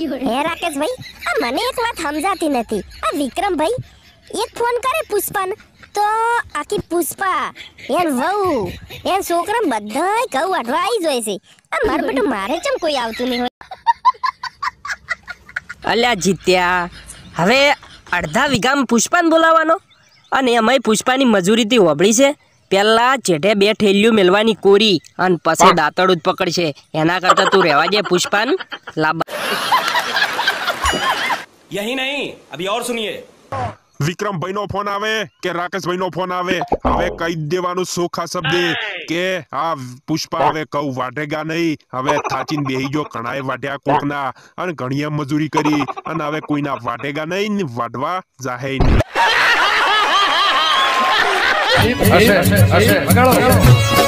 હે રાકેશભાઈ આ મને એક વાત સમજાતી નથી આ વિક્રમભાઈ એક ફોન કરે પુષ્પાને તો આખી પુષ્પા એન વહુ એન છોકરા બધાય ઘઉં વાઢવા આવી છે આ માર બેટું મારે ચમ કોઈ આવતું નહીં હોય અલ્યા જીત્યા હવે અડધા વીઘામાં પુષ્પાન બોલાવવાનો અને એમાંય પુષ્પાની મજૂરીથી હોબળી છે પેલા જેઠે બે ઠેલિયું મેળવાની કોરી અને પછી દાંતડું જ પકડશે એના કરતા તું રહેવા દે પુષ્પાન લાંબા यही नहीं अभी और સુનિયે વિક્રમ ભાઈનો ફોન આવે કે રાકેશ ભાઈનો ફોન આવે હવે કહી દેવાનું સોખા શબ્દે કે આ પુષ્પા હવે કઉ વાઢેગા નહીં હવે થાચીને બેહી જો ઘણાએ વાઢ્યા કોકના અને ઘણીએ મજૂરી કરી અને હવે કોઈના વાઢેગા નહીં વાઢવા જાહે નહીં હશે હશે હશે